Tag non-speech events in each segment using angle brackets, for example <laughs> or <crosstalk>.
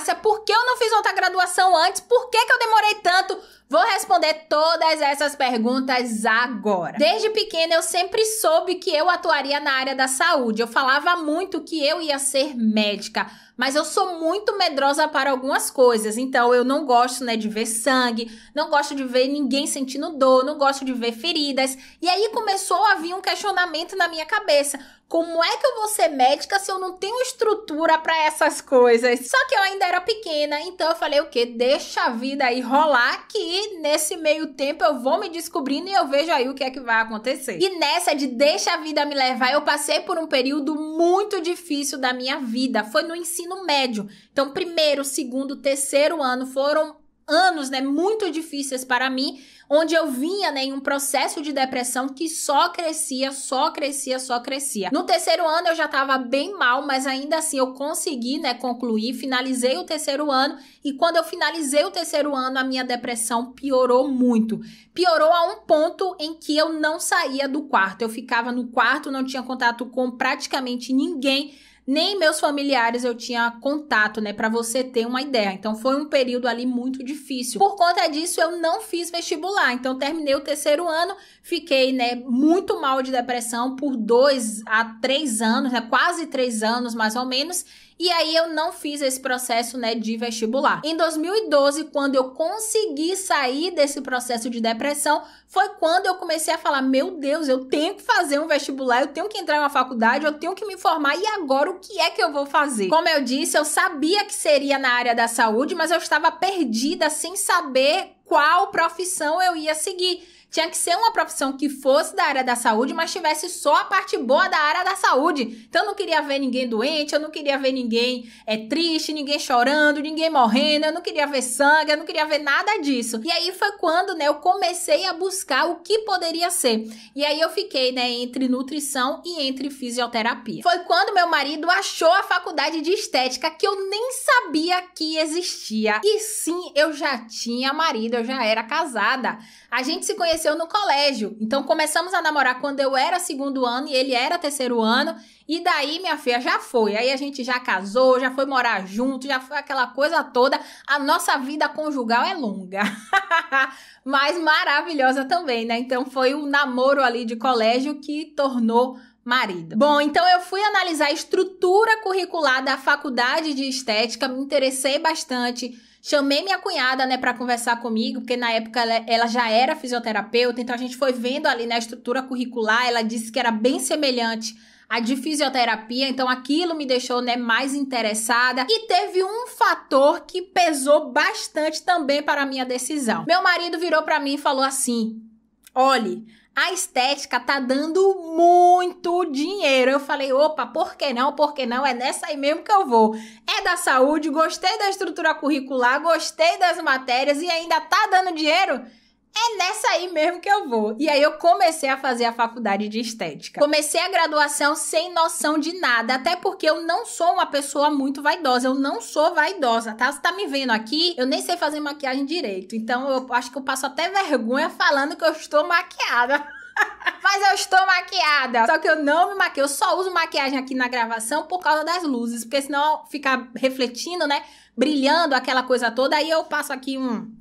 farmácia, por que eu não fiz outra graduação antes, por que, que eu demorei tanto? Vou responder todas essas perguntas agora. Desde pequena eu sempre soube que eu atuaria na área da saúde. Eu falava muito que eu ia ser médica, mas eu sou muito medrosa para algumas coisas. Então eu não gosto, né, de ver sangue, não gosto de ver ninguém sentindo dor, não gosto de ver feridas. E aí começou a vir um questionamento na minha cabeça. Como é que eu vou ser médica se eu não tenho estrutura para essas coisas? Só que eu ainda era pequena, então eu falei o que? Deixa a vida aí rolar que nesse meio tempo eu vou me descobrindo e eu vejo aí o que é que vai acontecer. E nessa de deixa a vida me levar, eu passei por um período muito difícil da minha vida. Foi no ensino médio. Então, primeiro, segundo, terceiro ano foram anos, né, muito difíceis para mim, onde eu vinha, né, em um processo de depressão que só crescia, só crescia, só crescia. No terceiro ano eu já estava bem mal, mas ainda assim eu consegui, né, concluir, finalizei o terceiro ano e quando eu finalizei o terceiro ano a minha depressão piorou muito. Piorou a um ponto em que eu não saía do quarto. Eu ficava no quarto, não tinha contato com praticamente ninguém nem meus familiares eu tinha contato, né, para você ter uma ideia. Então foi um período ali muito difícil. Por conta disso eu não fiz vestibular. Então terminei o terceiro ano, fiquei, né, muito mal de depressão por dois a três anos, né, quase três anos mais ou menos. E aí eu não fiz esse processo, né, de vestibular. Em 2012, quando eu consegui sair desse processo de depressão, foi quando eu comecei a falar: "Meu Deus, eu tenho que fazer um vestibular, eu tenho que entrar em uma faculdade, eu tenho que me formar e agora o que é que eu vou fazer?". Como eu disse, eu sabia que seria na área da saúde, mas eu estava perdida sem saber qual profissão eu ia seguir. Tinha que ser uma profissão que fosse da área da saúde, mas tivesse só a parte boa da área da saúde. Então eu não queria ver ninguém doente, eu não queria ver ninguém é triste, ninguém chorando, ninguém morrendo, eu não queria ver sangue, eu não queria ver nada disso. E aí foi quando, né, eu comecei a buscar o que poderia ser. E aí eu fiquei, né, entre nutrição e entre fisioterapia. Foi quando meu marido achou a faculdade de estética que eu nem sabia que existia. E sim, eu já tinha marido, eu já era casada. A gente se conheceu no colégio. Então começamos a namorar quando eu era segundo ano e ele era terceiro ano. E daí, minha filha, já foi. Aí a gente já casou, já foi morar junto, já foi aquela coisa toda. A nossa vida conjugal é longa, <laughs> mas maravilhosa também, né? Então foi o um namoro ali de colégio que tornou marido. Bom, então eu fui analisar a estrutura curricular da faculdade de estética, me interessei bastante Chamei minha cunhada, né, para conversar comigo, porque na época ela, ela, já era fisioterapeuta, então a gente foi vendo ali na né, estrutura curricular, ela disse que era bem semelhante à de fisioterapia, então aquilo me deixou, né, mais interessada. E teve um fator que pesou bastante também para a minha decisão. Meu marido virou para mim e falou assim: "Olhe, a estética tá dando muito dinheiro. Eu falei, opa, por que não? Por que não? É nessa aí mesmo que eu vou da saúde, gostei da estrutura curricular, gostei das matérias e ainda tá dando dinheiro? É nessa aí mesmo que eu vou. E aí eu comecei a fazer a faculdade de estética. Comecei a graduação sem noção de nada, até porque eu não sou uma pessoa muito vaidosa, eu não sou vaidosa, tá? Você tá me vendo aqui, eu nem sei fazer maquiagem direito. Então eu acho que eu passo até vergonha falando que eu estou maquiada. <laughs> Mas eu estou maquiada. Só que eu não me maquei. Eu só uso maquiagem aqui na gravação por causa das luzes. Porque senão ficar refletindo, né? Brilhando aquela coisa toda. Aí eu passo aqui um,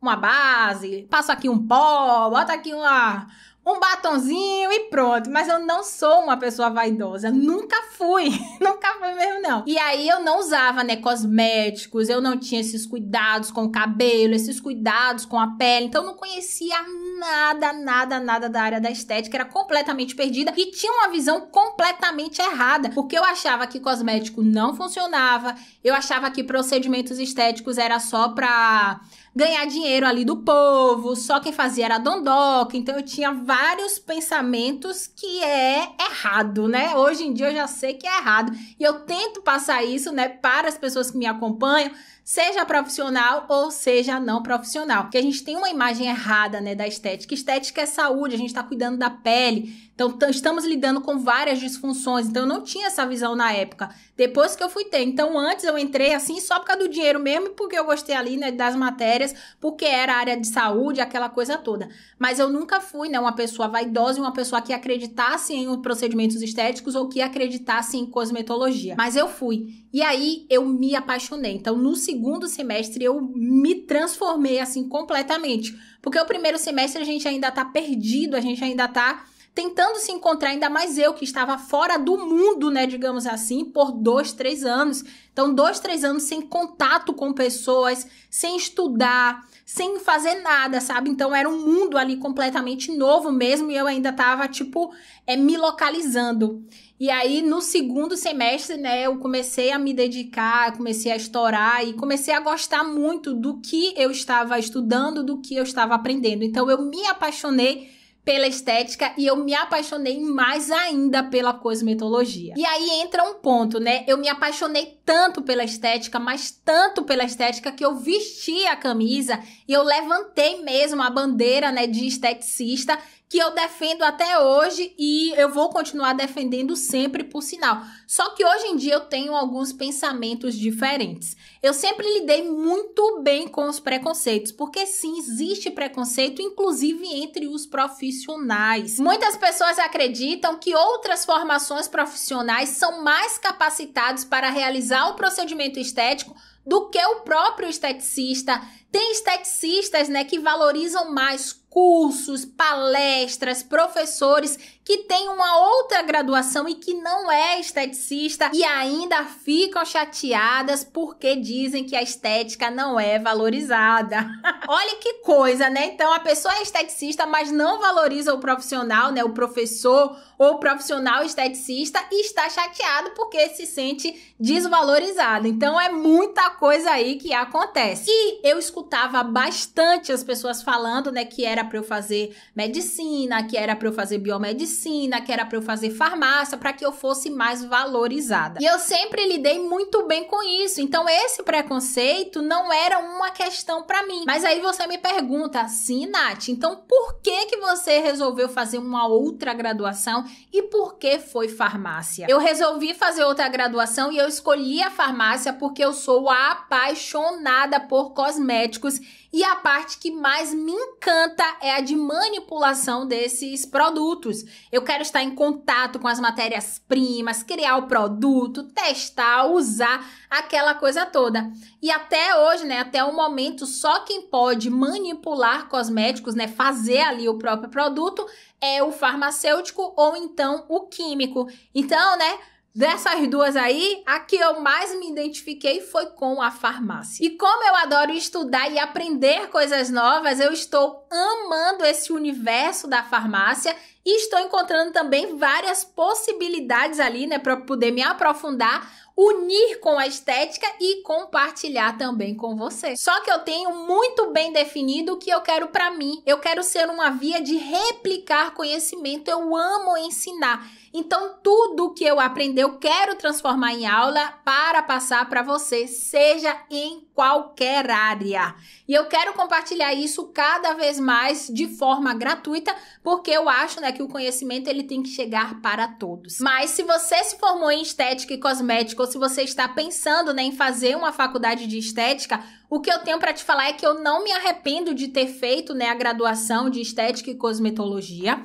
uma base, passo aqui um pó, boto aqui uma um batonzinho e pronto. Mas eu não sou uma pessoa vaidosa. Nunca fui. <laughs> Nunca fui mesmo, não. E aí eu não usava, né, cosméticos, eu não tinha esses cuidados com o cabelo, esses cuidados com a pele. Então eu não conhecia nada, nada, nada da área da estética. Era completamente perdida e tinha uma visão completamente errada. Porque eu achava que cosmético não funcionava, eu achava que procedimentos estéticos era só pra ganhar dinheiro ali do povo, só quem fazia era dondoca. Então eu tinha vários pensamentos que é errado, né? Hoje em dia eu já sei que é errado. E eu tento passar isso, né, para as pessoas que me acompanham, seja profissional ou seja não profissional. Porque a gente tem uma imagem errada, né, da estética. Estética é saúde, a gente tá cuidando da pele. Então, estamos lidando com várias disfunções. Então, eu não tinha essa visão na época. Depois que eu fui ter. Então, antes eu entrei assim só por causa do dinheiro mesmo, porque eu gostei ali, né, das matérias, porque era área de saúde, aquela coisa toda. Mas eu nunca fui, né, uma pessoa vaidosa uma pessoa que acreditasse em procedimentos estéticos ou que acreditasse em cosmetologia. Mas eu fui. E aí eu me apaixonei. Então, no segundo semestre eu me transformei assim completamente, porque o primeiro semestre a gente ainda tá perdido, a gente ainda tá tentando se encontrar, ainda mais eu que estava fora do mundo, né, digamos assim, por dois, três anos. Então, dois, três anos sem contato com pessoas, sem estudar, sem fazer nada, sabe? Então, era um mundo ali completamente novo mesmo e eu ainda estava, tipo, é, me localizando. E aí, no segundo semestre, né, eu comecei a me dedicar, comecei a estourar e comecei a gostar muito do que eu estava estudando, do que eu estava aprendendo. Então, eu me apaixonei pela estética e eu me apaixonei mais ainda pela cosmetologia. E aí entra um ponto, né? Eu me apaixonei tanto pela estética, mas tanto pela estética que eu vesti a camisa e eu levantei mesmo a bandeira, né, de esteticista que eu defendo até hoje e eu vou continuar defendendo sempre, por sinal. Só que hoje em dia eu tenho alguns pensamentos diferentes. Eu sempre lidei muito bem com os preconceitos, porque sim, existe preconceito, inclusive entre os profissionais. Muitas pessoas acreditam que outras formações profissionais são mais capacitadas para realizar realizar o procedimento estético do que o próprio esteticista. Tem esteticistas, né, que valorizam mais cursos, palestras, professores que têm uma outra graduação e que não é esteticista e ainda ficam chateadas porque dizem que a estética não é valorizada. <laughs> Olha que coisa, né? Então a pessoa é esteticista, mas não valoriza o profissional, né? O professor ou profissional esteticista e está chateado porque se sente desvalorizado. Então é muita coisa aí que acontece. E eu escutava bastante as pessoas falando, né, que era para eu fazer medicina, que era para eu fazer biomedicina, que era para eu fazer farmácia, para que eu fosse mais valorizada. E eu sempre lidei muito bem com isso. Então esse preconceito não era uma questão para mim. Mas aí você me pergunta, sim, Nath, então por que que você resolveu fazer uma outra graduação e por que foi farmácia? Eu resolvi fazer outra graduação e eu escolhi a farmácia porque eu sou apaixonada por cosméticos e a parte que mais me encanta é a de manipulação desses produtos. Eu quero estar em contato com as matérias-primas, criar o produto, testar, usar, aquela coisa toda. E até hoje, né, até o momento, só quem pode manipular cosméticos, né, fazer ali o próprio produto é o farmacêutico ou então o químico. Então, né, Dessas duas aí, a que eu mais me identifiquei foi com a farmácia. E como eu adoro estudar e aprender coisas novas, eu estou amando esse universo da farmácia e estou encontrando também várias possibilidades ali, né, para poder me aprofundar unir com a estética e compartilhar também com você. Só que eu tenho muito bem definido o que eu quero para mim. Eu quero ser uma via de replicar conhecimento. Eu amo ensinar. Então, tudo que eu aprendi, eu quero transformar em aula para passar para você, seja em qualquer área. E eu quero compartilhar isso cada vez mais de forma gratuita, porque eu acho, né, que o conhecimento ele tem que chegar para todos. Mas se você se formou em estética e cosmética ou se você está pensando, né, em fazer uma faculdade de estética, o que eu tenho para te falar é que eu não me arrependo de ter feito, né, a graduação de estética e cosmetologia.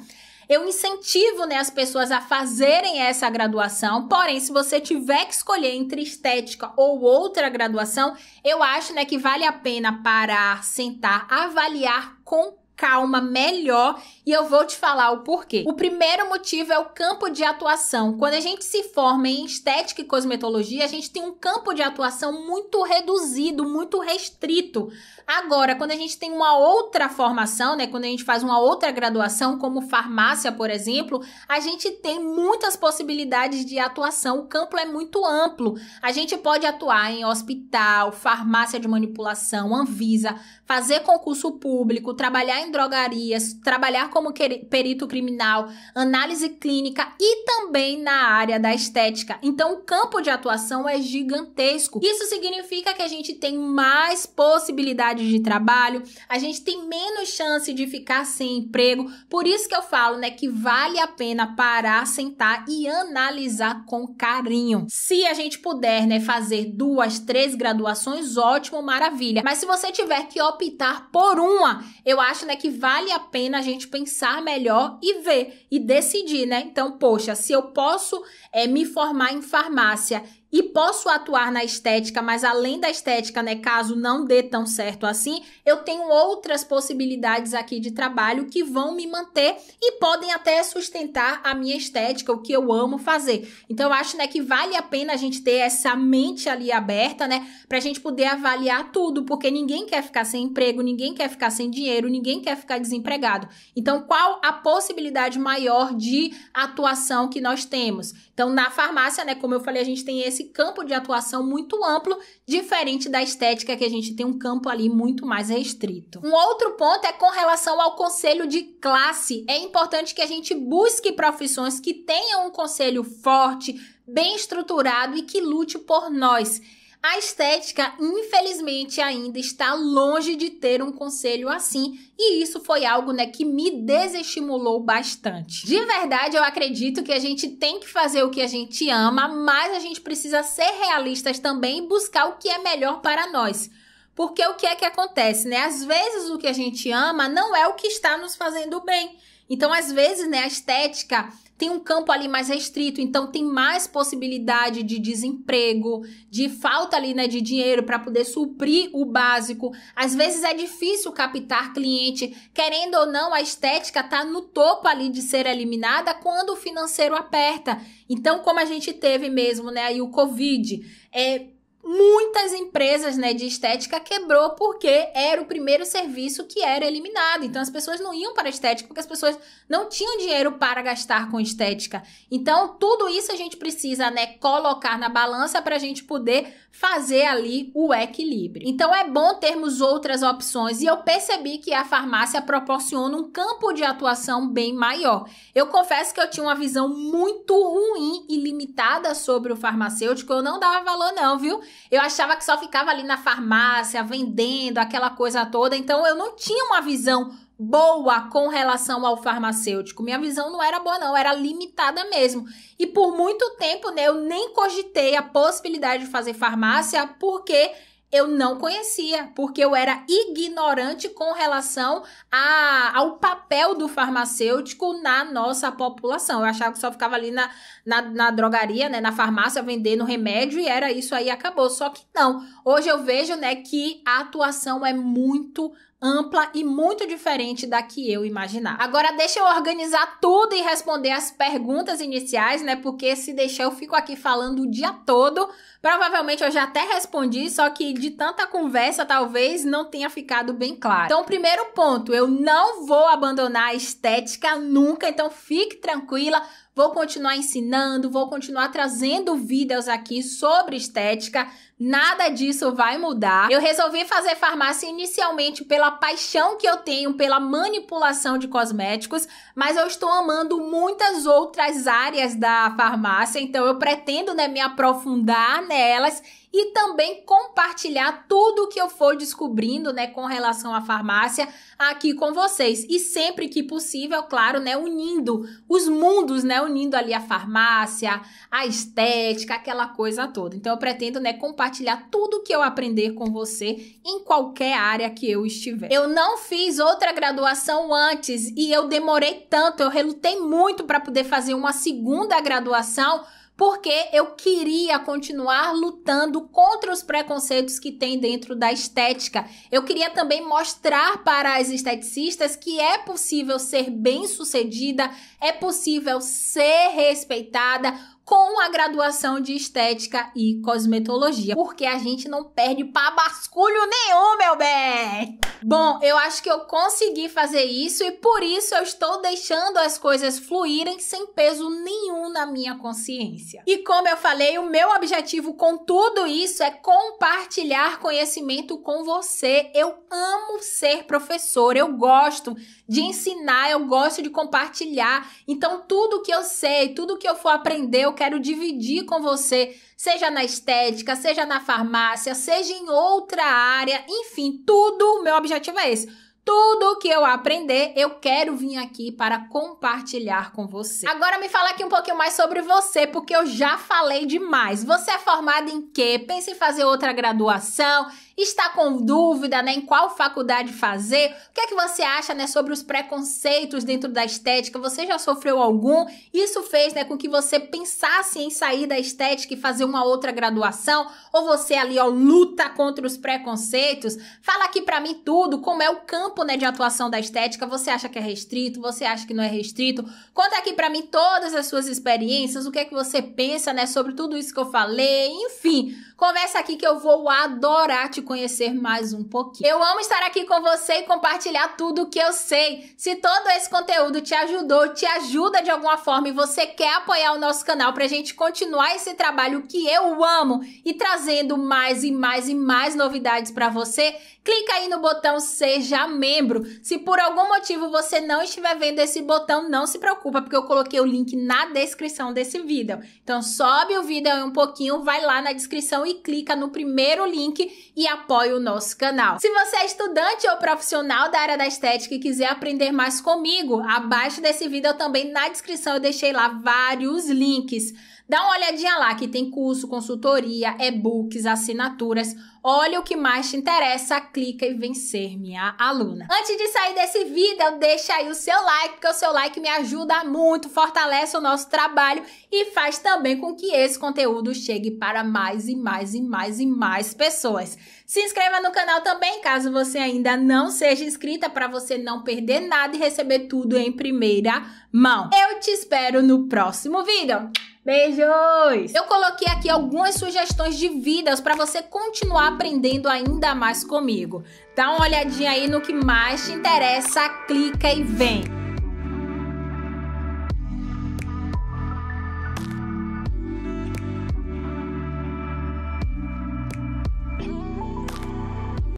Eu incentivo né, as pessoas a fazerem essa graduação, porém, se você tiver que escolher entre estética ou outra graduação, eu acho né, que vale a pena parar, sentar, avaliar com calma melhor e eu vou te falar o porquê. O primeiro motivo é o campo de atuação. Quando a gente se forma em estética e cosmetologia, a gente tem um campo de atuação muito reduzido, muito restrito. Agora, quando a gente tem uma outra formação, né, quando a gente faz uma outra graduação, como farmácia, por exemplo, a gente tem muitas possibilidades de atuação. O campo é muito amplo. A gente pode atuar em hospital, farmácia de manipulação, Anvisa, fazer concurso público, trabalhar em drogarias, trabalhar como perito criminal, análise clínica e também na área da estética. Então, o campo de atuação é gigantesco. Isso significa que a gente tem mais possibilidades de trabalho, a gente tem menos chance de ficar sem emprego. Por isso que eu falo, né, que vale a pena parar, sentar e analisar com carinho. Se a gente puder, né, fazer duas, três graduações, ótimo, maravilha. Mas se você tiver que optar por uma, eu acho, né, que vale a pena a gente pensar melhor e ver e decidir, né? Então, poxa, se eu posso é, me formar em farmácia e posso atuar na estética, mas além da estética, né, caso não dê tão certo assim, eu tenho outras possibilidades aqui de trabalho que vão me manter e podem até sustentar a minha estética, o que eu amo fazer. Então eu acho, né, que vale a pena a gente ter essa mente ali aberta, né, pra gente poder avaliar tudo, porque ninguém quer ficar sem emprego, ninguém quer ficar sem dinheiro, ninguém quer ficar desempregado. Então qual a possibilidade maior de atuação que nós temos? Então na farmácia, né, como eu falei, a gente tem esse esse campo de atuação muito amplo, diferente da estética que a gente tem um campo ali muito mais restrito. Um outro ponto é com relação ao conselho de classe. É importante que a gente busque profissões que tenham um conselho forte, bem estruturado e que lute por nós. A estética, infelizmente, ainda está longe de ter um conselho assim, e isso foi algo né, que me desestimulou bastante. De verdade, eu acredito que a gente tem que fazer o que a gente ama, mas a gente precisa ser realistas também e buscar o que é melhor para nós. Porque o que é que acontece, né? Às vezes o que a gente ama não é o que está nos fazendo bem. Então, às vezes, né, a estética tem um campo ali mais restrito, então tem mais possibilidade de desemprego, de falta ali, né, de dinheiro para poder suprir o básico. Às vezes é difícil captar cliente, querendo ou não, a estética tá no topo ali de ser eliminada quando o financeiro aperta. Então, como a gente teve mesmo, né, aí o COVID, é muitas empresas né, de estética quebrou porque era o primeiro serviço que era eliminado. Então as pessoas não iam para a estética porque as pessoas não tinham dinheiro para gastar com estética. Então tudo isso a gente precisa né, colocar na balança para a gente poder fazer ali o equilíbrio. Então é bom termos outras opções e eu percebi que a farmácia proporciona um campo de atuação bem maior. Eu confesso que eu tinha uma visão muito ruim e limitada sobre o farmacêutico, eu não dava valor não, viu? Eu achava que só ficava ali na farmácia, vendendo aquela coisa toda. Então eu não tinha uma visão boa com relação ao farmacêutico. Minha visão não era boa, não, era limitada mesmo. E por muito tempo, né, eu nem cogitei a possibilidade de fazer farmácia, porque eu não conhecia, porque eu era ignorante com relação a, ao papel do farmacêutico na nossa população. Eu achava que só ficava ali na, na, na drogaria, né, na farmácia, vendendo remédio e era isso aí, acabou. Só que não. Hoje eu vejo, né, que a atuação é muito ampla e muito diferente da que eu imaginava. Agora deixa eu organizar tudo e responder as perguntas iniciais, né? Porque se deixar eu fico aqui falando o dia todo. Provavelmente eu já até respondi, só que de tanta conversa talvez não tenha ficado bem claro. Então, primeiro ponto, eu não vou abandonar a estética nunca, então fique tranquila. Vou continuar ensinando, vou continuar trazendo vídeos aqui sobre estética. Nada disso vai mudar. Eu resolvi fazer farmácia inicialmente pela paixão que eu tenho pela manipulação de cosméticos, mas eu estou amando muitas outras áreas da farmácia, então eu pretendo né, me aprofundar nelas e também compartilhar tudo o que eu for descobrindo, né, com relação à farmácia aqui com vocês. E sempre que possível, claro, né, unindo os mundos, né, unindo ali a farmácia, a estética, aquela coisa toda. Então eu pretendo, né, compartilhar compartilhar tudo que eu aprender com você em qualquer área que eu estiver. Eu não fiz outra graduação antes e eu demorei tanto, eu relutei muito para poder fazer uma segunda graduação porque eu queria continuar lutando contra os preconceitos que tem dentro da estética. Eu queria também mostrar para as esteticistas que é possível ser bem-sucedida, é possível ser respeitada com a graduação de estética e cosmetologia, porque a gente não perde pra basculho nenhum, meu bem! Bom, eu acho que eu consegui fazer isso e por isso eu estou deixando as coisas fluírem sem peso nenhum na minha consciência. E como eu falei, o meu objetivo com tudo isso é compartilhar conhecimento com você. Eu amo ser professor, eu gosto de ensinar, eu gosto de compartilhar. Então, tudo que eu sei, tudo que eu for aprender, eu quero dividir com você, seja na estética, seja na farmácia, seja em outra área, enfim, tudo, o meu objetivo é esse tudo o que eu aprender, eu quero vir aqui para compartilhar com você. Agora me fala aqui um pouquinho mais sobre você, porque eu já falei demais. Você é formada em quê? Pensa em fazer outra graduação? Está com dúvida, né, em qual faculdade fazer? O que é que você acha, né, sobre os preconceitos dentro da estética? Você já sofreu algum? Isso fez, né, com que você pensasse em sair da estética e fazer uma outra graduação? Ou você ali, ó, luta contra os preconceitos? Fala aqui para mim tudo, como é o campo campo né, de atuação da estética, você acha que é restrito, você acha que não é restrito. Conta aqui para mim todas as suas experiências, o que é que você pensa né, sobre tudo isso que eu falei, enfim. Conversa aqui que eu vou adorar te conhecer mais um pouquinho. Eu amo estar aqui com você e compartilhar tudo o que eu sei. Se todo esse conteúdo te ajudou, te ajuda de alguma forma e você quer apoiar o nosso canal pra gente continuar esse trabalho que eu amo e trazendo mais e mais e mais novidades para você, clica aí no botão seja membro. Se por algum motivo você não estiver vendo esse botão, não se preocupa, porque eu coloquei o link na descrição desse vídeo. Então sobe o vídeo aí um pouquinho, vai lá na descrição e clica no primeiro link e apoia o nosso canal. Se você é estudante ou profissional da área da estética e quiser aprender mais comigo, abaixo desse vídeo também na descrição eu deixei lá vários links. Dá uma olhadinha lá que tem curso, consultoria, e-books, assinaturas. Olha o que mais te interessa, clica e vem ser minha aluna. Antes de sair desse vídeo, deixa aí o seu like, porque o seu like me ajuda muito, fortalece o nosso trabalho e faz também com que esse conteúdo chegue para mais e mais e mais e mais pessoas. Se inscreva no canal também, caso você ainda não seja inscrita, para você não perder nada e receber tudo em primeira mão. Eu te espero no próximo vídeo. Beijos! Eu coloquei aqui algumas sugestões de vidas para você continuar aprendendo ainda mais comigo. Dá uma olhadinha aí no que mais te interessa, clica e vem!